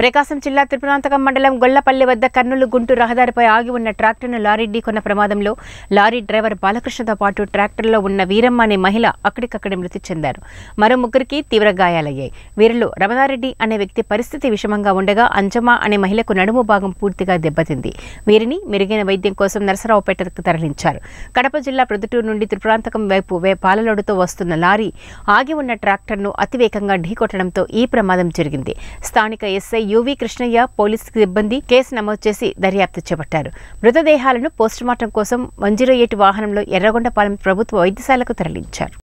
ప్రకాశం జిల్లా త్రిపురాంతకం మండలం గొల్లపల్లి వద్ద కర్నూలు గుంటూరు రహదారిపై ఆగి ఉన్న ట్రాక్టర్ను లారీ ఢీకొన్న ప్రమాదంలో లారీ డ్రైవర్ బాలకృష్ణతో పాటు ట్రాక్టర్లో ఉన్న వీరమ్మ అనే మహిళ అక్కడికక్కడే మృతి చెందారు మరో ముగ్గురికి తీవ్ర గాయాలయ్యాయి వీరిలో రమణారెడ్డి అనే వ్యక్తి పరిస్థితి విషమంగా ఉండగా అంజమా అనే మహిళకు నడుము భాగం పూర్తిగా దెబ్బతింది వీరిని మెరుగైన వైద్యం కోసం నరసరావుపేటకు తరలించారు కడప జిల్లా ప్రొద్దుటూరు నుండి త్రిపురాంతకం వైపు వే పాలలోడుతో వస్తున్న లారీ ఆగి ఉన్న ట్రాక్టర్ను అతివేగంగా ఢీకొట్టడంతో ఈ ప్రమాదం జరిగింది స్థానిక ఎస్ఐ యువి కృష్ణయ్య పోలీసు సిబ్బంది కేసు నమోదు చేసి దర్యాప్తు చేపట్టారు మృతదేహాలను పోస్టుమార్టం కోసం వన్ వాహనంలో ఎర్రగొండపాలెం ప్రభుత్వ వైద్యశాలకు తరలించారు